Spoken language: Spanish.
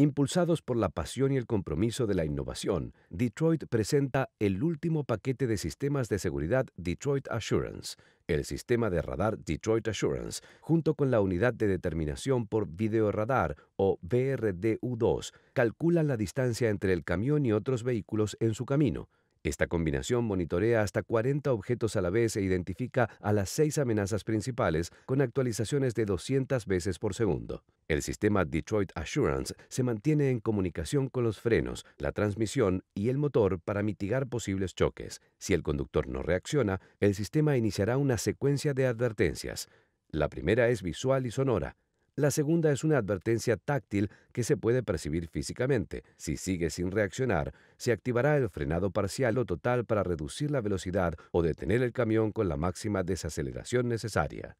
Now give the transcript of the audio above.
Impulsados por la pasión y el compromiso de la innovación, Detroit presenta el último paquete de sistemas de seguridad Detroit Assurance, el sistema de radar Detroit Assurance, junto con la unidad de determinación por videoradar o BRDU2, calcula la distancia entre el camión y otros vehículos en su camino, esta combinación monitorea hasta 40 objetos a la vez e identifica a las seis amenazas principales con actualizaciones de 200 veces por segundo. El sistema Detroit Assurance se mantiene en comunicación con los frenos, la transmisión y el motor para mitigar posibles choques. Si el conductor no reacciona, el sistema iniciará una secuencia de advertencias. La primera es visual y sonora, la segunda es una advertencia táctil que se puede percibir físicamente. Si sigue sin reaccionar, se activará el frenado parcial o total para reducir la velocidad o detener el camión con la máxima desaceleración necesaria.